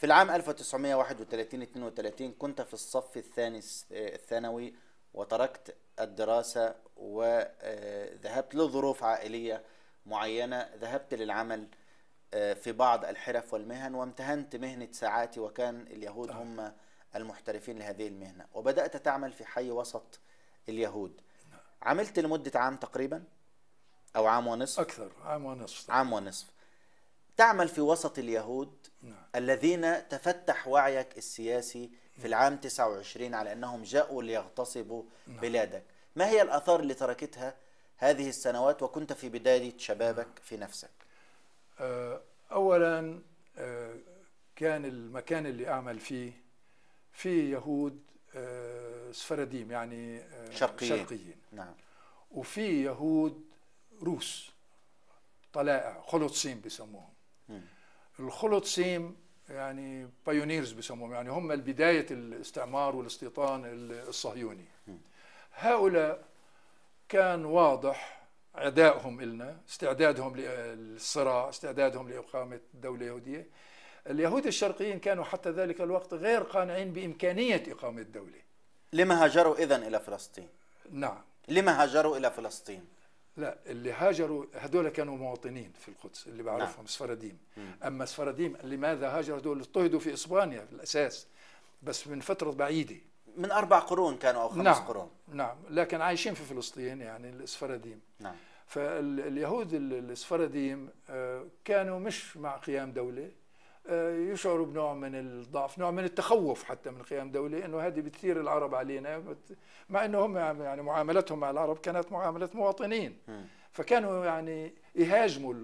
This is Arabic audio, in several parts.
في العام 1931 32 كنت في الصف الثاني آه، الثانوي وتركت الدراسة وذهبت آه، لظروف عائلية معينة ذهبت للعمل آه، في بعض الحرف والمهن وامتهنت مهنة ساعاتي وكان اليهود هم المحترفين لهذه المهنة وبدأت تعمل في حي وسط اليهود نعم. عملت لمدة عام تقريبا أو عام ونصف أكثر عام ونصف عام ونصف تعمل في وسط اليهود نعم. الذين تفتح وعيك السياسي في العام 29 على أنهم جاءوا ليغتصبوا نعم. بلادك ما هي الأثار اللي تركتها هذه السنوات وكنت في بداية شبابك نعم. في نفسك آه، أولا آه، كان المكان اللي أعمل فيه في يهود آه، سفرديم يعني شرقيين, شرقيين. نعم. وفي يهود روس طلائع خلطسين بيسموهم الخلط سيم يعني بايونيرز بسموهم يعني هم بداية الاستعمار والاستيطان الصهيوني هؤلاء كان واضح عدائهم إلنا استعدادهم للصراع استعدادهم لإقامة دولة يهودية اليهود الشرقيين كانوا حتى ذلك الوقت غير قانعين بإمكانية إقامة دولة لما هاجروا إذا إلى فلسطين؟ نعم لما هاجروا إلى فلسطين؟ لا اللي هاجروا هذول كانوا مواطنين في القدس اللي نعم. بعرفهم نعم. سفرديم اما سفرديم لماذا هاجروا دول اضطهدوا في اسبانيا في الاساس بس من فتره بعيده من اربع قرون كانوا او خمس نعم. قرون نعم لكن عايشين في فلسطين يعني السفرديم نعم فاليهود السفرديم آه، كانوا مش مع قيام دوله آه، يشعروا بنوع من الضعف نوع من التخوف حتى من قيام دولة انه هذه بتثير العرب علينا مع انه هم يعني-, يعني معاملتهم مع العرب كانت معامله مواطنين فكانوا يعني يهاجموا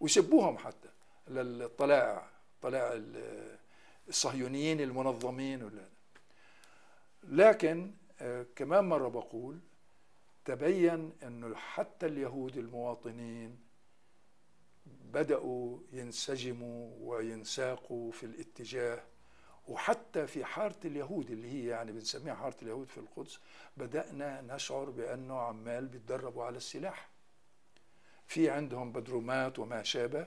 ويسبوهم حتى للطلاع طلاع الصهيونيين المنظمين لكن آه، كمان مره بقول تبين انه حتى اليهود المواطنين بدأوا ينسجموا وينساقوا في الاتجاه وحتى في حارة اليهود اللي هي يعني بنسميها حارة اليهود في القدس بدأنا نشعر بأنه عمال بيتدربوا على السلاح في عندهم بدرومات وما شابه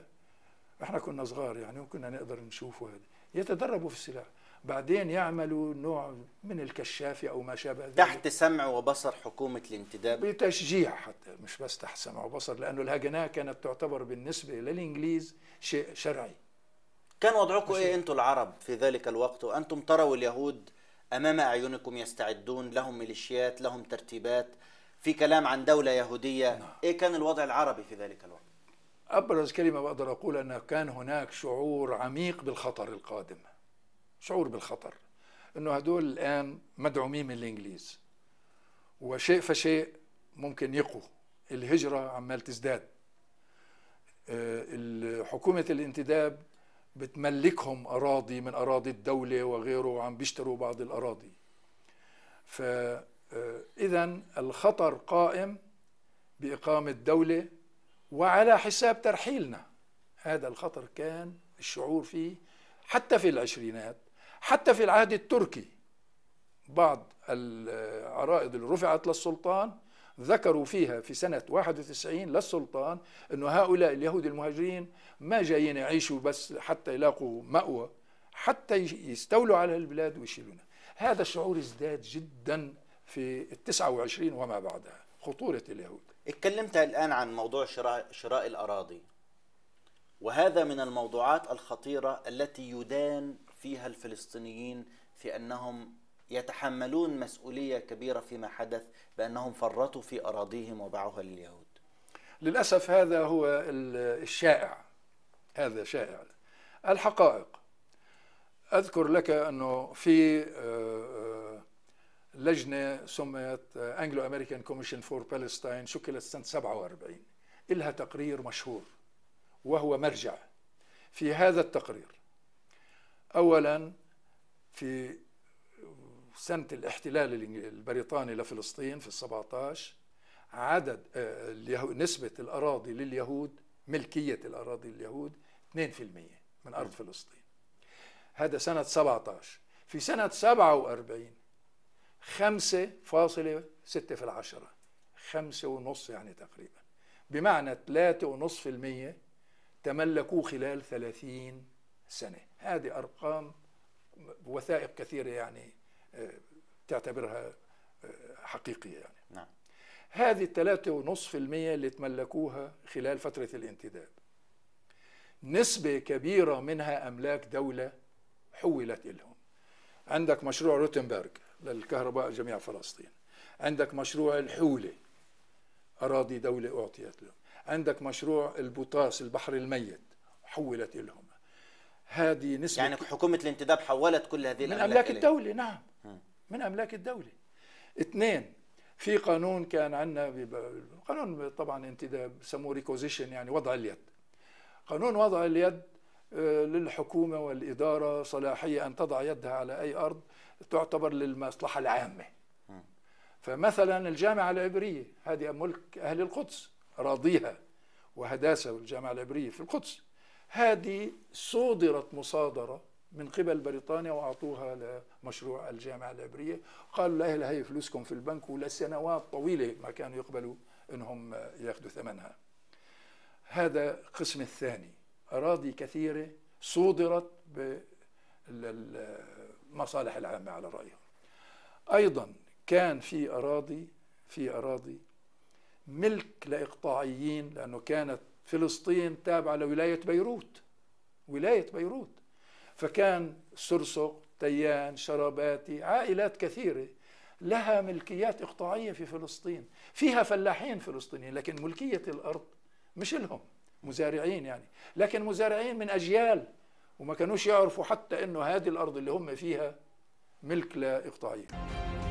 احنا كنا صغار يعني وكنا نقدر نشوفه هذا يتدربوا في السلاح بعدين يعملوا نوع من الكشافة أو ما شابه ذلك تحت سمع وبصر حكومة الانتداب بتشجيع حتى مش بس تحت سمع وبصر لأنه الهجناء كانت تعتبر بالنسبة للإنجليز شيء شرعي كان وضعكم إيه أنتم العرب في ذلك الوقت وأنتم تروا اليهود أمام أعينكم يستعدون لهم ميليشيات لهم ترتيبات في كلام عن دولة يهودية نعم. إيه كان الوضع العربي في ذلك الوقت؟ أبرز كلمة بقدر أقول أن كان هناك شعور عميق بالخطر القادم شعور بالخطر انه هدول الان مدعومين من الانجليز وشيء فشيء ممكن يقوا الهجره عمال تزداد آه، حكومه الانتداب بتملكهم اراضي من اراضي الدوله وغيره وعم بيشتروا بعض الاراضي فاذا آه، الخطر قائم باقامه دوله وعلى حساب ترحيلنا هذا الخطر كان الشعور فيه حتى في العشرينات حتى في العهد التركي بعض العرائض اللي رفعت للسلطان ذكروا فيها في سنة 91 للسلطان أن هؤلاء اليهود المهاجرين ما جايين يعيشوا بس حتى يلاقوا مأوى حتى يستولوا على البلاد ويشيلونا هذا الشعور ازداد جدا في التسعة وعشرين وما بعدها خطورة اليهود اتكلمت الآن عن موضوع شراء, شراء الأراضي وهذا من الموضوعات الخطيرة التي يدان فيها الفلسطينيين في انهم يتحملون مسؤوليه كبيره فيما حدث بانهم فرطوا في اراضيهم وباعوها لليهود. للاسف هذا هو الشائع هذا شائع الحقائق اذكر لك انه في آه، آه، لجنه سميت انجلو امريكان كوميشن فور بالستاين شكلت سنه 47 إلها تقرير مشهور وهو مرجع في هذا التقرير أولا في سنة الاحتلال البريطاني لفلسطين في ال17 عدد آه، نسبة الأراضي لليهود ملكية الأراضي لليهود 2% من أرض فلسطين هذا سنة 17 في سنة 47 5.6 في العشرة خمسة ونص يعني تقريبا بمعنى ثلاثة ونصف المية تملكوا خلال ثلاثين سنة هذه أرقام وثائق كثيرة يعني آه، تعتبرها آه، حقيقية يعني نعم. هذه الثلاثة ونصف المية اللي تملكوها خلال فترة الانتداب نسبة كبيرة منها أملاك دولة حولت إلهم عندك مشروع روتنبرغ للكهرباء جميع فلسطين عندك مشروع الحولة أراضي دولة أعطيت لهم عندك مشروع البوطاس البحر الميت حولت لهم هذه نسبة يعني حكومة الانتداب حولت كل هذه الأملاك من أملاك الدولة نعم من أملاك الدولة اثنين في قانون كان عندنا قانون طبعا انتداب سموه ريكوزيشن يعني وضع اليد قانون وضع اليد آه، للحكومة والإدارة صلاحية أن تضع يدها على أي أرض تعتبر للمصلحة العامة فمثلا الجامعة العبرية هذه ملك أهل القدس أراضيها وهداسة الجامعة العبرية في القدس هذه صودرت مصادرة من قبل بريطانيا وأعطوها لمشروع الجامعة العبرية قالوا لأهل هي فلوسكم في البنك ولسنوات طويلة ما كانوا يقبلوا أنهم ياخذوا ثمنها هذا قسم الثاني أراضي كثيرة صودرت بالمصالح العامة على رأيهم أيضا كان في أراضي في أراضي ملك لإقطاعيين لأنه كانت فلسطين تابعة لولاية بيروت ولاية بيروت فكان سرسق تيان شرباتي عائلات كثيرة لها ملكيات إقطاعية في فلسطين فيها فلاحين فلسطينيين لكن ملكية الأرض مش لهم مزارعين يعني لكن مزارعين من أجيال وما كانوش يعرفوا حتى أنه هذه الأرض اللي هم فيها ملك لا إقطاعية